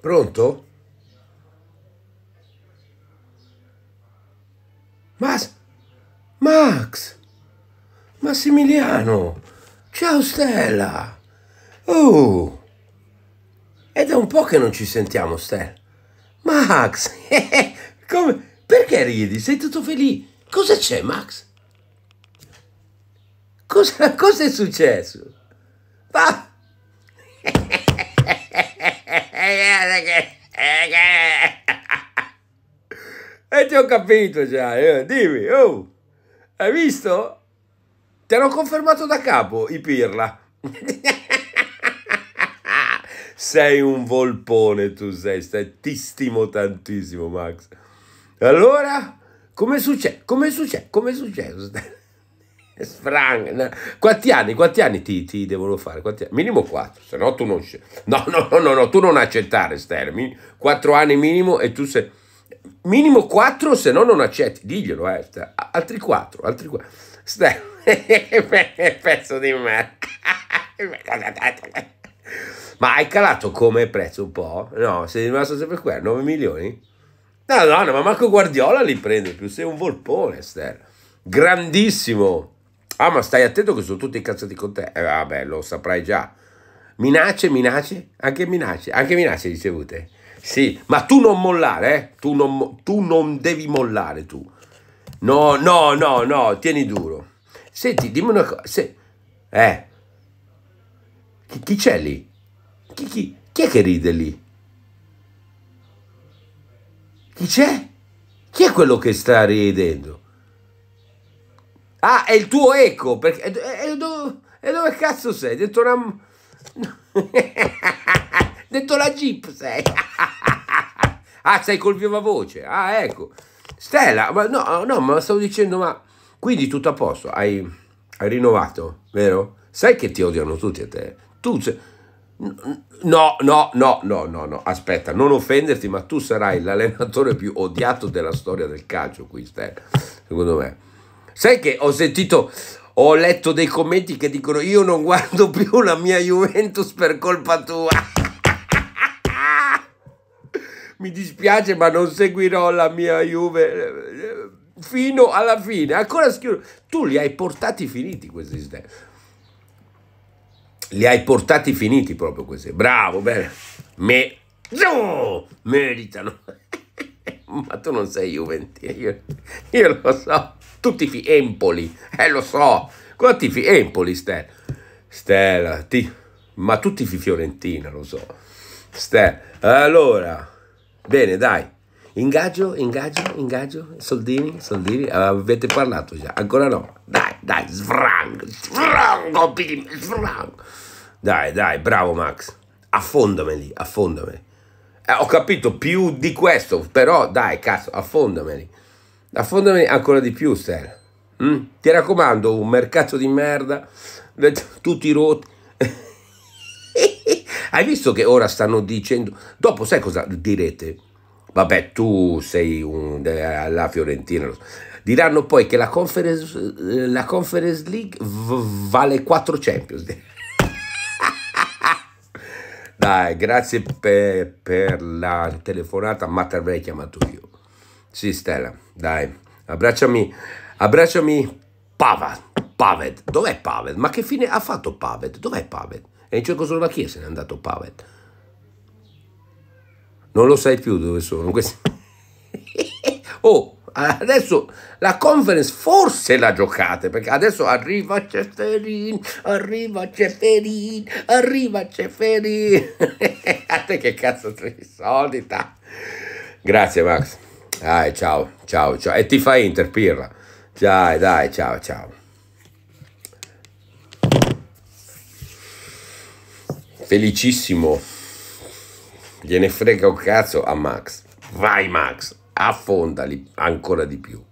Pronto? Mas... Max! Massimiliano! Ciao Stella! Oh! È da un po' che non ci sentiamo, Stella. Max! Come? Perché ridi? Sei tutto felice? Cosa c'è, Max? Cosa, cosa è successo? Ma, Eh, e ti ho capito già, eh, dimmi, oh, hai visto? Ti hanno confermato da capo i pirla. sei un volpone, tu sei, stai, ti stimo tantissimo, Max. Allora, come succede? Come succede? Come succede? Sfrang. Quanti anni, quanti anni ti, ti devono fare? Minimo 4, se no tu non... No, no, no, no, no, tu non accettare, Ster. 4 anni minimo e tu sei... Minimo 4, se no non accetti. Diglielo, eh, Ster. Altri 4, altri 4. Ster, pezzo di merda. Ma hai calato come prezzo un po'? No, sei rimasto sempre qua, 9 milioni? No, no, no, ma manco Guardiola li prende più, sei un volpone, Ster. Grandissimo. Ah, ma stai attento che sono tutti incazzati con te. Eh, vabbè, lo saprai già. Minacce, minacce, anche minacce, anche minacce ricevute. Sì, ma tu non mollare, eh? tu, non, tu non devi mollare tu. No, no, no, no, tieni duro. Senti, dimmi una cosa. Se... Eh. Chi, chi c'è lì? Chi, chi, chi è che ride lì? Chi c'è? Chi è quello che sta ridendo? Ah, è il tuo eco. Perché, e, e, do, e dove cazzo sei? Detto una... Dentro la jeep sei. ah, sei col viva voce. Ah, ecco. Stella, ma no, ah, no, ma stavo dicendo, ma... Quindi tutto a posto. Hai, hai rinnovato, vero? Sai che ti odiano tutti a te. Tu sei... No, no, no, no, no, no, aspetta, non offenderti, ma tu sarai l'allenatore più odiato della storia del calcio qui, Stella, secondo me. Sai che ho sentito, ho letto dei commenti che dicono io non guardo più la mia Juventus per colpa tua. Mi dispiace ma non seguirò la mia Juve fino alla fine. Ancora scrivo, tu li hai portati finiti questi step. Li hai portati finiti proprio questi. Bravo, bene. Me... No! Meritano. ma tu non sei Juventus, io, io lo so. Tu tifi Empoli, eh lo so, cosa tifi Empoli Stella? Stella, ti... ma tu tifi Fiorentina, lo so. Stella, allora, bene dai, ingaggio, ingaggio, ingaggio, soldini, soldini, avete parlato già, ancora no, dai, dai, sfrango, sfrango, sfrango. Dai, dai, bravo Max, affondameli, affondameli. Eh, ho capito più di questo, però dai, cazzo, affondameli affondami ancora di più Stel mm? ti raccomando un mercato di merda tutti rotti hai visto che ora stanno dicendo dopo sai cosa direte vabbè tu sei un, alla Fiorentina diranno poi che la Conference, la conference League vale 4 Champions dai grazie per, per la telefonata ma te avrei chiamato io sì, Stella, dai, abbracciami, abbracciami Pavad, Paved, dov'è Paved? Ma che fine ha fatto Paved? Dov'è Paved? E in Cecoslovacchia se n'è andato Paved. Non lo sai più dove sono questi. oh, adesso la conference forse la giocate perché adesso arriva Ceferin, arriva Ceferin, arriva Ceferin. A te che cazzo tre solita. Grazie Max. Dai, ciao, ciao, ciao. E ti fa Inter, pirla. Dai, dai, ciao, ciao. Felicissimo. Gliene frega un cazzo a Max. Vai Max, affondali ancora di più.